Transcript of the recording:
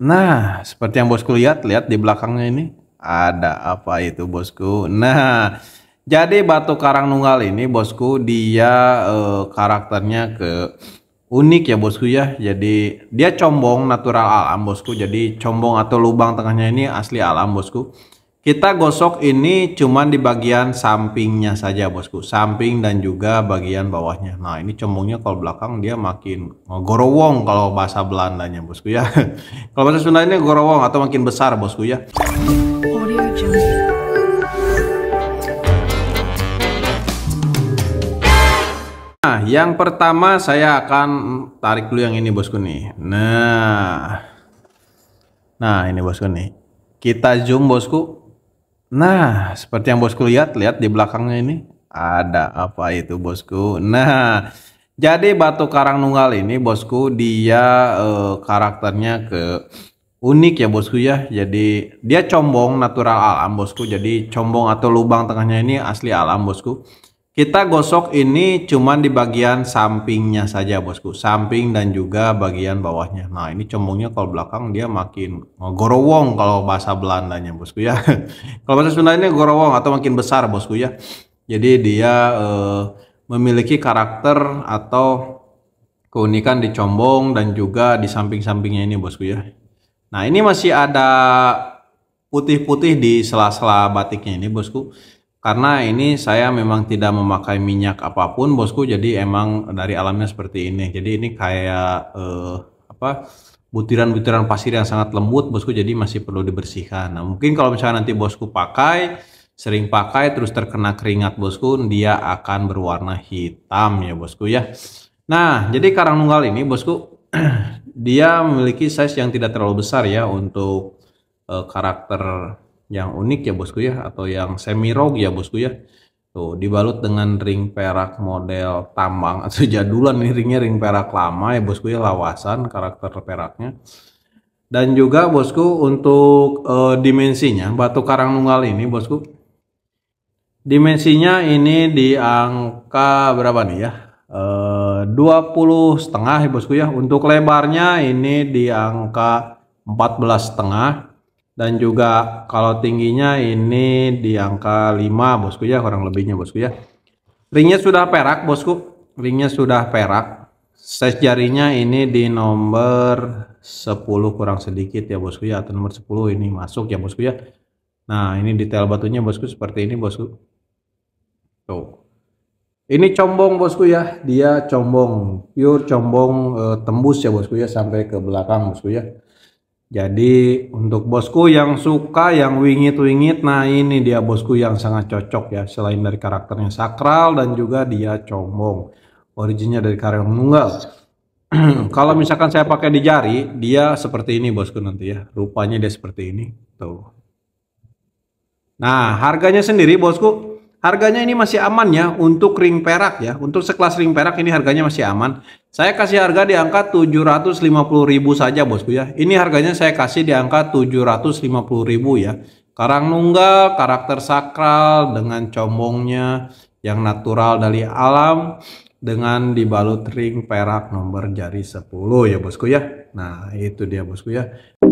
Nah, seperti yang bosku lihat, lihat di belakangnya ini ada apa itu bosku. Nah, jadi batu karang nunggal ini bosku dia eh, karakternya ke unik ya bosku ya. Jadi dia combong natural alam bosku. Jadi combong atau lubang tengahnya ini asli alam bosku. Kita gosok ini cuman di bagian sampingnya saja bosku, samping dan juga bagian bawahnya. Nah ini cembungnya kalau belakang dia makin gorowong kalau bahasa Belandanya bosku ya. kalau bahasa ini gorowong atau makin besar bosku ya. Nah yang pertama saya akan tarik dulu yang ini bosku nih. Nah, nah ini bosku nih. Kita zoom bosku Nah, seperti yang bosku lihat, lihat di belakangnya ini ada apa itu bosku. Nah, jadi batu karang nunggal ini bosku dia eh, karakternya ke unik ya bosku ya. Jadi dia combong natural alam bosku. Jadi combong atau lubang tengahnya ini asli alam bosku. Kita gosok ini cuman di bagian sampingnya saja bosku. Samping dan juga bagian bawahnya. Nah ini cembungnya kalau belakang dia makin gorowong kalau bahasa Belandanya bosku ya. kalau bahasa ini gorowong atau makin besar bosku ya. Jadi dia eh, memiliki karakter atau keunikan di combong dan juga di samping-sampingnya ini bosku ya. Nah ini masih ada putih-putih di sela-sela batiknya ini bosku karena ini saya memang tidak memakai minyak apapun bosku jadi emang dari alamnya seperti ini jadi ini kayak eh, apa butiran-butiran pasir yang sangat lembut bosku jadi masih perlu dibersihkan nah mungkin kalau misalnya nanti bosku pakai sering pakai terus terkena keringat bosku dia akan berwarna hitam ya bosku ya nah jadi karang nunggal ini bosku dia memiliki size yang tidak terlalu besar ya untuk eh, karakter yang unik ya bosku ya atau yang semi rogue ya bosku ya tuh dibalut dengan ring perak model tambang atau jadulan nih ringnya ring perak lama ya bosku ya lawasan karakter peraknya dan juga bosku untuk e, dimensinya batu karang nunggal ini bosku dimensinya ini di angka berapa nih ya eh, dua puluh setengah ya bosku ya untuk lebarnya ini di angka 14 setengah dan juga kalau tingginya ini di angka 5 bosku ya kurang lebihnya bosku ya ringnya sudah perak bosku ringnya sudah perak size jarinya ini di nomor 10 kurang sedikit ya bosku ya atau nomor 10 ini masuk ya bosku ya nah ini detail batunya bosku seperti ini bosku tuh ini combong bosku ya dia combong pure combong e, tembus ya bosku ya sampai ke belakang bosku ya jadi untuk bosku yang suka yang wingit-wingit, nah ini dia bosku yang sangat cocok ya. Selain dari karakternya sakral dan juga dia combong. Originnya dari karya Nunggal. Kalau misalkan saya pakai di jari, dia seperti ini bosku nanti ya. Rupanya dia seperti ini. Tuh. Nah, harganya sendiri bosku Harganya ini masih aman ya untuk ring perak ya. Untuk sekelas ring perak ini harganya masih aman. Saya kasih harga di angka 750.000 saja bosku ya. Ini harganya saya kasih di angka 750.000 ya. Karang nunggal, karakter sakral dengan combongnya yang natural dari alam dengan dibalut ring perak nomor jari 10 ya bosku ya. Nah, itu dia bosku ya.